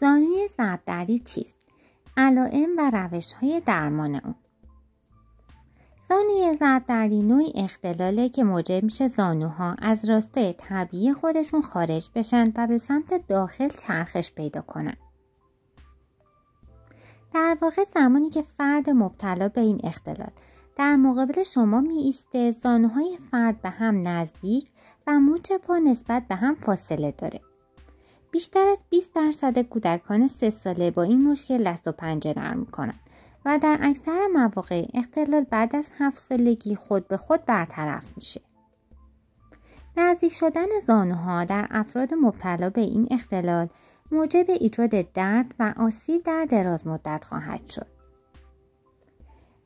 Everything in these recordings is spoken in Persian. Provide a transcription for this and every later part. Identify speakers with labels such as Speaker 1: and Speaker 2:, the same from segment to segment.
Speaker 1: زانوی زبدری چیست علائم و روش های درمان اون زانوی زبدری نوعی اختلاله که موجب میشه زانوها از راستای طبیعی خودشون خارج بشن و به سمت داخل چرخش پیدا کنن در واقع زمانی که فرد مبتلا به این اختلال در مقابل شما می ایسته زانوهای فرد به هم نزدیک و موچ پا نسبت به هم فاصله داره بیشتر از 20 درصد کودکان سه ساله با این مشکل دست و پنجه نرم کنند و در اکثر مواقع اختلال بعد از هفت سالگی خود به خود برطرف میشه. نزدیک شدن زانوها در افراد مبتلا به این اختلال موجب ایجاد درد و آسیب در دراز مدت خواهد شد.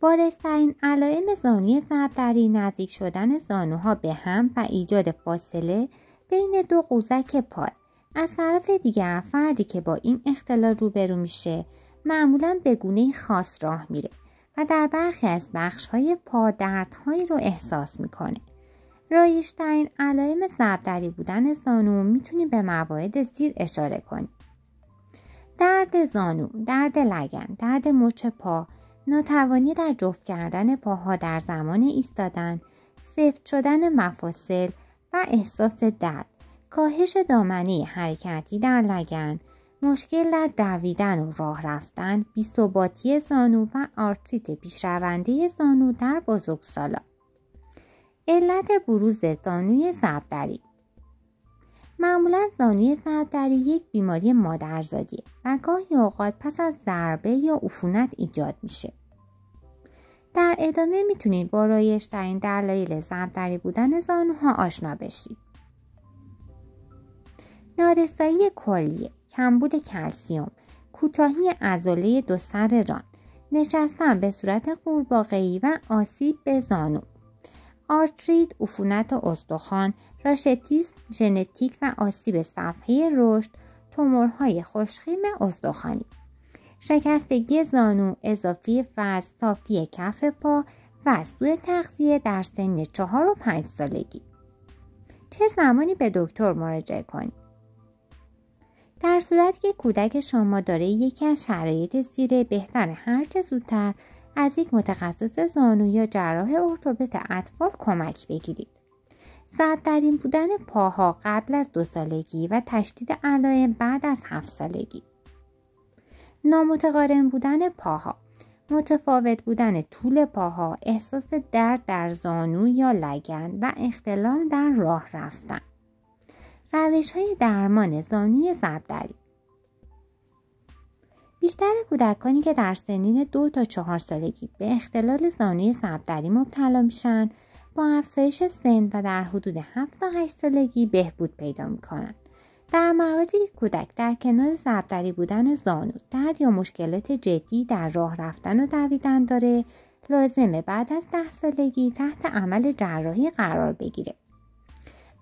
Speaker 1: بارسترین علائم زانی زبدری نزدیک شدن زانوها به هم و ایجاد فاصله بین دو قوزک پای از طرف دیگر فردی که با این اختلال روبرو میشه معمولا به گونه خاص راه میره و در برخی از بخش های دردهایی رو احساس میکنه. رایشترین علائم زبدری بودن زانو میتونی به موارد زیر اشاره کنی. درد زانو، درد لگن، درد مچ پا، ناتوانی در جفت کردن پاها در زمان ایستادن، سفت شدن مفاصل و احساس درد. کاهش دامنه حرکتی در لگن، مشکل در دویدن و راه رفتن، بیثباتی زانو و آرتریت پیشرونده زانو در بزرگسالان. علت بروز زانوی زبدری معمولا زانوی زبدری یک بیماری مادرزادیه و گاهی اوقات پس از ضربه یا عفونت ایجاد میشه. در ادامه میتونید با این دلایل زبدری بودن زانوها آشنا بشید. نارسایی کلیه کمبود کلسیوم کوتاهی عضله دو سر ران نشستن به صورت قورباغه‌ای و آسیب به زانو آرتریت عفونت استخوان راشتیز، ژنتیک و آسیب صفحه رشد تومورهای خوشخیم استخوانی شکستگی زانو اضافی و صافی کف پا و سوء تغذیه در سن 4 و 5 سالگی چه زمانی به دکتر مراجعه کنید در صورت که کودک شما داره یکی از شرایط زیره بهتر هرچه زودتر از یک متخصص زانو یا جراح ارتوپد اطفال کمک بگیرید. صد در این بودن پاها قبل از دو سالگی و تشدید علائم بعد از هفت سالگی. نامتقارن بودن پاها متفاوت بودن طول پاها، احساس درد در زانو یا لگن و اختلال در راه رفتن. روش های درمان زانوی زبدری بیشتر کودکانی که در سنین دو تا چهار سالگی به اختلال زانوی زبدری مبتلا میشن با افزایش سن و در حدود 7 تا 8 سالگی بهبود پیدا میکنند. در مواردی که کودک در کنار زبدری بودن زانو درد یا مشکلات جدی در راه رفتن و دویدن داره لازمه بعد از ده سالگی تحت عمل جراحی قرار بگیره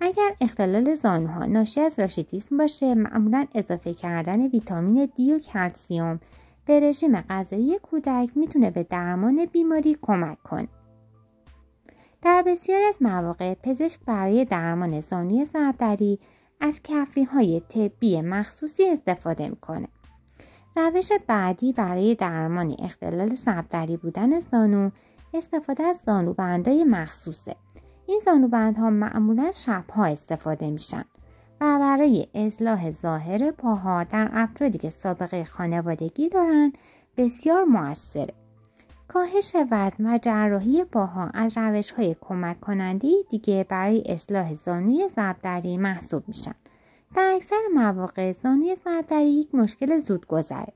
Speaker 1: اگر اختلال زانوها ناشی از راشیتیسم باشه معمولا اضافه کردن ویتامین دی و کلسیوم به رژیم غذایی کودک میتونه به درمان بیماری کمک کنه در بسیار از مواقع پزشک برای درمان زانوی سردری از کفری های طبی مخصوصی استفاده میکنه روش بعدی برای درمان اختلال سبدری بودن زانو استفاده از زانوبندهای مخصوصه این زانوبندها معمولا شبها استفاده میشن و برای اصلاح ظاهر پاها در افرادی که سابقه خانوادگی دارند بسیار موثره. کاهش وزن و جراحی پاها از روش های کمک کنندی دیگه برای اصلاح زانوی زبدری محسوب میشن. در اکثر مواقع زانوی زبدری یک مشکل زود گذره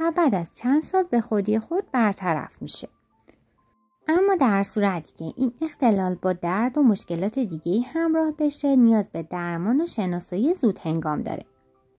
Speaker 1: و بعد از چند سال به خودی خود برطرف میشه. اما در صورتی که این اختلال با درد و مشکلات دیگه همراه بشه نیاز به درمان و شناسایی زود هنگام داره.